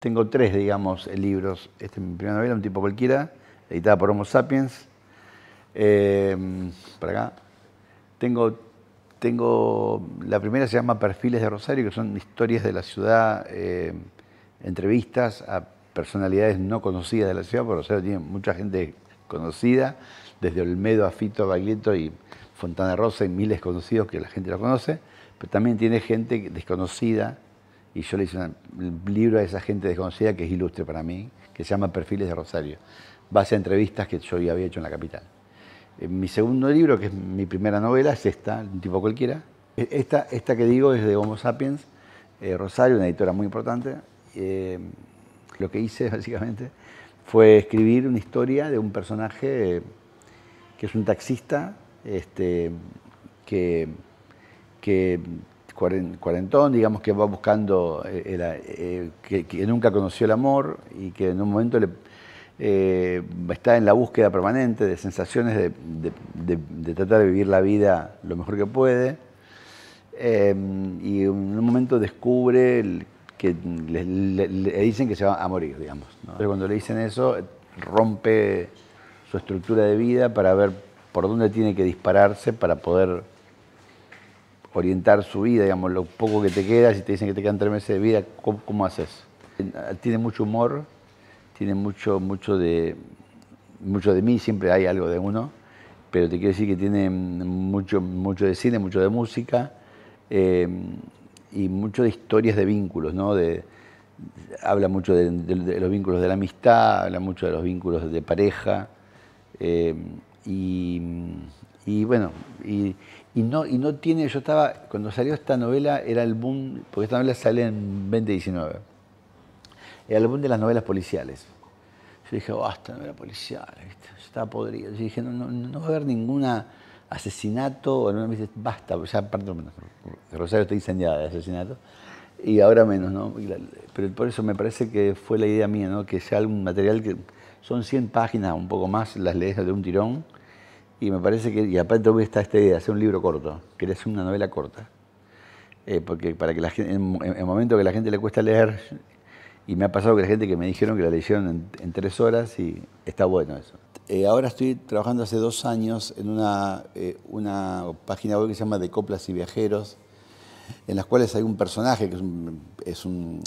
Tengo tres, digamos, libros. Este es mi primera novela, Un tipo cualquiera, editada por Homo Sapiens. Em, acá. Tengo, tengo, la primera se llama Perfiles de Rosario, que son historias de la ciudad, em, entrevistas a personalidades no conocidas de la ciudad, porque Rosario tiene mucha gente conocida, desde Olmedo a Fito, Baglietto y Fontana Rosa y miles conocidos que la gente lo conoce, pero también tiene gente desconocida y yo le hice un libro a esa gente desconocida que es ilustre para mí, que se llama Perfiles de Rosario. Base a entrevistas que yo había hecho en la capital. Eh, mi segundo libro, que es mi primera novela, es esta, un tipo cualquiera. E-, esta, esta que digo es de Homo Sapiens, eh, Rosario, una editora muy importante. Eh, lo que hice básicamente fue escribir una historia de un personaje que es un taxista, este, que, que cuarentón, digamos, que va buscando, eh, eh, que, nunca conoció el amor y que en un momento eh, está en la búsqueda permanente de sensaciones de, tratar de vivir la vida lo mejor que puede. y en un momento descubre que le, dicen que se va a morir, digamos. cuando le dicen eso, rompe su estructura de vida para ver por dónde tiene que dispararse para poder orientar su vida, digamos, lo poco que te queda, si te dicen que te quedan tres meses de vida, ¿cómo, haces? Eh, tiene mucho humor, tiene mucho, mucho de, mucho de mí, siempre hay algo de uno, pero te quiero decir que tiene mucho, mucho de cine, mucho de música eh, y mucho de historias de vínculos, ¿no? De, habla mucho de, los vínculos de la amistad, habla mucho de los vínculos de pareja. Eh, y, bueno, y, no, y no tiene, yo estaba, cuando salió esta novela era el boom, porque esta novela sale en 2019, era el boom de las novelas policiales. Yo dije, basta, oh, novela policial, está estaba podrido. Yo dije, no, no, no va a haber ninguna asesinato, no me dice, basta, ya menos Rosario está incendiada de asesinato, y ahora menos, ¿no? Pero por eso me parece que fue la idea mía, ¿no? Que sea algún material que son 100 páginas, un poco más, las lees de un tirón, y me parece que, y aparte también está esta idea de hacer un libro corto, que hacer una novela corta. Eh, porque para que la gente, en el momento que la gente le cuesta leer, y me ha pasado que la gente que me dijeron que la leyeron en, tres horas y está bueno eso. Eh, ahora estoy trabajando hace dos años en una, eh, una página web que se llama De Coplas y Viajeros, en las cuales hay un personaje que es un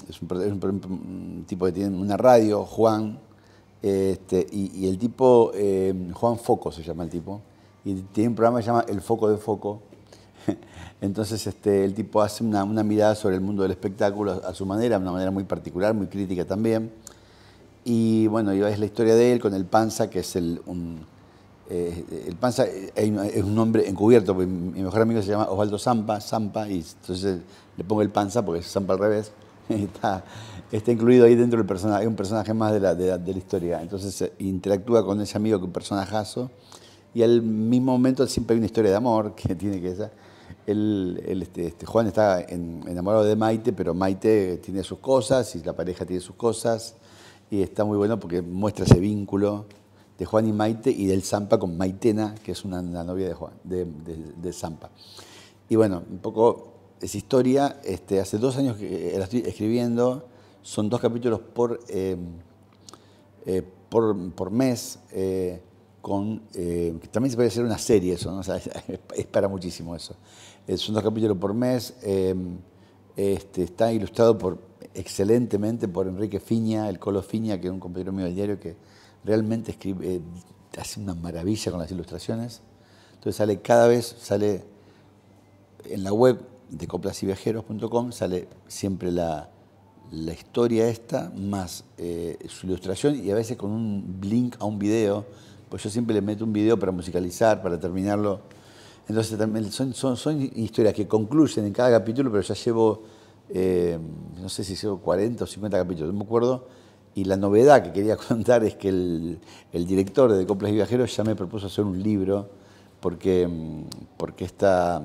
tipo que tiene una radio, Juan, este, y, el tipo, eh, Juan Foco se llama el tipo, y tiene un programa que se llama El Foco de Foco. Entonces este, el tipo hace una, mirada sobre el mundo del espectáculo a su manera, de una manera muy particular, muy crítica también. Y bueno, es la historia de él con el Panza, que es el, un, eh, el Panza eh, es un hombre encubierto, mi mejor amigo se llama Osvaldo Zampa, Zampa, y entonces le pongo el Panza porque es Zampa al revés está, está incluido ahí dentro del personaje, hay un personaje más de la, de de la historia. Entonces eh, interactúa con ese amigo, que es un personajazo, y al mismo momento siempre hay una historia de amor que tiene que ser. el este, este, Juan está enamorado de Maite, pero Maite tiene sus cosas y la pareja tiene sus cosas, y está muy bueno porque muestra ese vínculo de Juan y Maite y del Zampa con Maitena, que es una, novia de Juan, de, de, de Zampa. Y bueno, un poco es historia, este, hace dos años que eh, la estoy escribiendo, son dos capítulos por, eh, eh, por, mes, con, también se puede hacer una serie eso, es, para muchísimo eso. son dos capítulos por mes, este, está ilustrado por, excelentemente por Enrique Fiña, el Colo Fiña, que es un compañero mío del diario que realmente hace una maravilla con las ilustraciones. Entonces sale cada vez, sale en la web de coplasiviajeros.com sale siempre la, historia esta, más eh, su ilustración y a veces con un link a un video, pues yo siempre le meto un video para musicalizar, para terminarlo. Entonces también son, son, son historias que concluyen en cada capítulo, pero ya llevo, eh, no sé si llevo 40 o 50 capítulos, no me acuerdo. Y la novedad que quería contar es que el, director de Coplas y Viajeros ya me propuso hacer un libro, porque, porque esta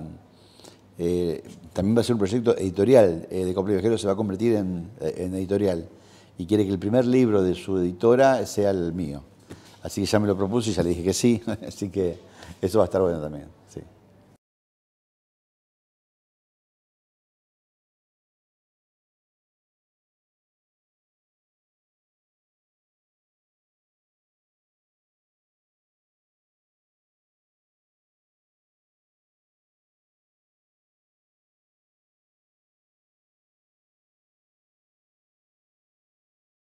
eh, también va a ser un proyecto editorial eh, de Copla se va a convertir en, eh, en, editorial. Y quiere que el primer libro de su editora sea el mío. Así que ya me lo propuse y ya le dije que sí, así que eso va a estar bueno también.